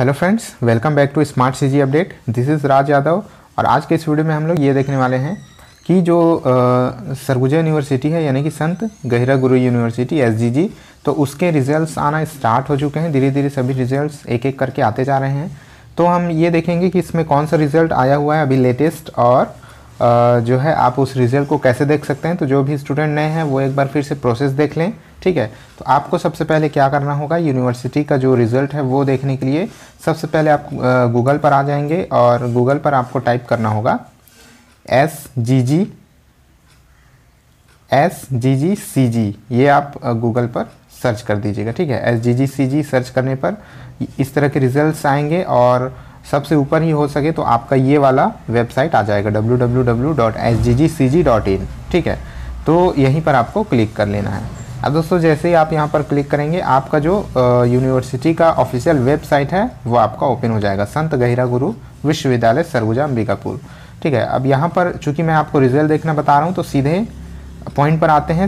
hello friends welcome back to smart CG update this is Raj Yadav और आज के इस वीडियो में हम लोग ये देखने वाले हैं कि जो सरगुजा यूनिवर्सिटी है यानी कि संत गहरा गुरु यूनिवर्सिटी एसजीजी तो उसके रिजल्ट्स आना स्टार्ट हो चुके हैं धीरे धीरे सभी रिजल्ट्स एक एक करके आते जा रहे हैं तो हम ये देखेंगे कि इसमें कौन सा रिज़ल्ट आया हुआ है अभी लेटेस्ट और जो है आप उस रिज़ल्ट को कैसे देख सकते हैं तो जो भी स्टूडेंट नए हैं वो एक बार फिर से प्रोसेस देख लें ठीक है तो आपको सबसे पहले क्या करना होगा यूनिवर्सिटी का जो रिज़ल्ट है वो देखने के लिए सबसे पहले आप गूगल पर आ जाएंगे और गूगल पर आपको टाइप करना होगा S G G S G G C जी ये आप गूगल पर सर्च कर दीजिएगा ठीक है एस जी जी सी जी सर्च करने पर इस तरह के रिजल्ट्स आएंगे और सबसे ऊपर ही हो सके तो आपका ये वाला वेबसाइट आ जाएगा W W W dot S G G C G dot in ठीक है तो यहीं पर आपको क्लिक कर लेना है अब दोस्तों जैसे ही आप यहाँ पर क्लिक करेंगे आपका जो यूनिवर्सिटी का ऑफिशियल वेबसाइट है वो आपका ओपन हो जाएगा संत गहिरा गुरु विश्वविद्यालय सरगुजा अंबिकापुर ठीक है अब यहाँ पर चूंकि मैं आपको रिजल्ट देखना बता रहा हूँ तो सीधे पॉइंट पर आते हैं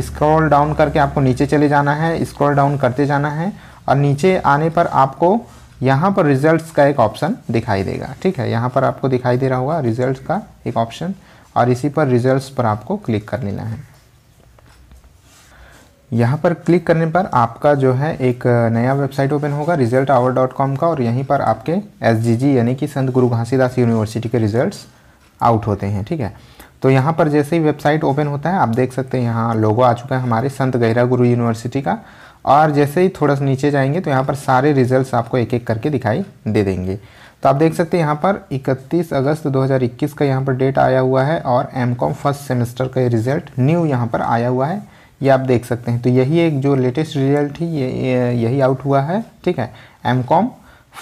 स्क्रॉल डाउन करके आपको नीचे चले जाना है स्क्रॉल डाउन करते जाना है और नीचे आने पर आपको यहाँ पर रिजल्ट्स का एक ऑप्शन दिखाई देगा ठीक है यहाँ पर आपको दिखाई दे रहा होगा रिजल्ट का एक ऑप्शन और इसी पर रिजल्ट्स पर आपको क्लिक कर लेना है यहाँ पर क्लिक करने पर आपका जो है एक नया वेबसाइट ओपन होगा रिजल्ट आवर डॉट कॉम का और यहीं पर आपके एस यानी कि संत गुरु घासीदास यूनिवर्सिटी के रिजल्ट्स आउट होते हैं ठीक है तो यहाँ पर जैसे ही वेबसाइट ओपन होता है आप देख सकते हैं यहाँ लोगो आ चुका है हमारे संत गहरा गुरु यूनिवर्सिटी का और जैसे ही थोड़ा सा नीचे जाएंगे तो यहाँ पर सारे रिजल्ट आपको एक एक करके दिखाई दे देंगे तो आप देख सकते हैं यहाँ पर 31 अगस्त 2021 का यहाँ पर डेट आया हुआ है और एम कॉम फर्स्ट सेमेस्टर का रिजल्ट न्यू यहाँ पर आया हुआ है ये आप देख सकते हैं तो यही एक जो लेटेस्ट रिजल्ट ही ये, यही आउट हुआ है ठीक है एम कॉम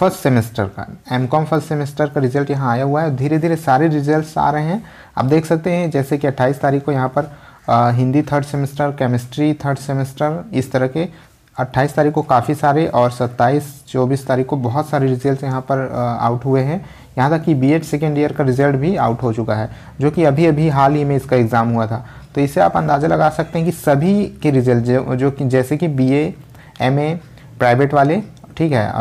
फर्स्ट सेमेस्टर का एम कॉम फर्स्ट सेमेस्टर का रिजल्ट यहाँ आया हुआ है धीरे धीरे सारे रिजल्ट्स आ रहे हैं आप देख सकते हैं जैसे कि अट्ठाईस तारीख को यहाँ पर आ, Hindi third semester chemistry third semester इस तरह के 28 तारीख को काफ़ी सारे और 27 24 तारीख को बहुत सारे रिजल्ट यहाँ पर आउट हुए हैं यहाँ तक कि बी एड सेकेंड ईयर का रिजल्ट भी आउट हो चुका है जो कि अभी अभी हाल ही में इसका एग्ज़ाम हुआ था तो इसे आप अंदाज़ा लगा सकते हैं कि सभी के रिजल्ट जो, जो कि जैसे कि बी एम ए प्राइवेट वाले ठीक है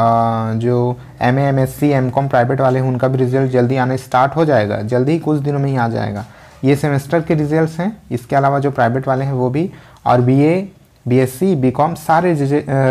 जो M A M S C M com private वाले हैं उनका भी रिजल्ट जल्दी आने स्टार्ट हो जाएगा जल्दी ही कुछ दिनों में ही आ जाएगा ये सेमेस्टर के रिजल्ट्स हैं इसके अलावा जो प्राइवेट वाले हैं वो भी और B A B S C B com सारे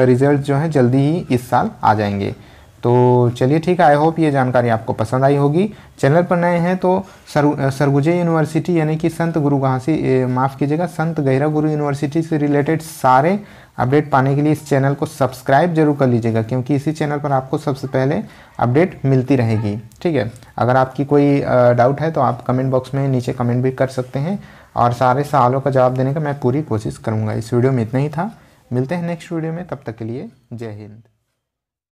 रिजल्ट जो हैं जल्दी ही इस साल आ जाएंगे तो चलिए ठीक है आई होप ये जानकारी आपको पसंद आई होगी चैनल पर नए हैं तो सर सरगुजे यूनिवर्सिटी यानी कि संत गुरु से माफ़ कीजिएगा संत गहरा गुरु यूनिवर्सिटी से रिलेटेड सारे अपडेट पाने के लिए इस चैनल को सब्सक्राइब जरूर कर लीजिएगा क्योंकि इसी चैनल पर आपको सबसे पहले अपडेट मिलती रहेगी ठीक है अगर आपकी कोई डाउट है तो आप कमेंट बॉक्स में नीचे कमेंट भी कर सकते हैं और सारे सवालों का जवाब देने का मैं पूरी कोशिश करूँगा इस वीडियो में इतना ही था मिलते हैं नेक्स्ट वीडियो में तब तक के लिए जय हिंद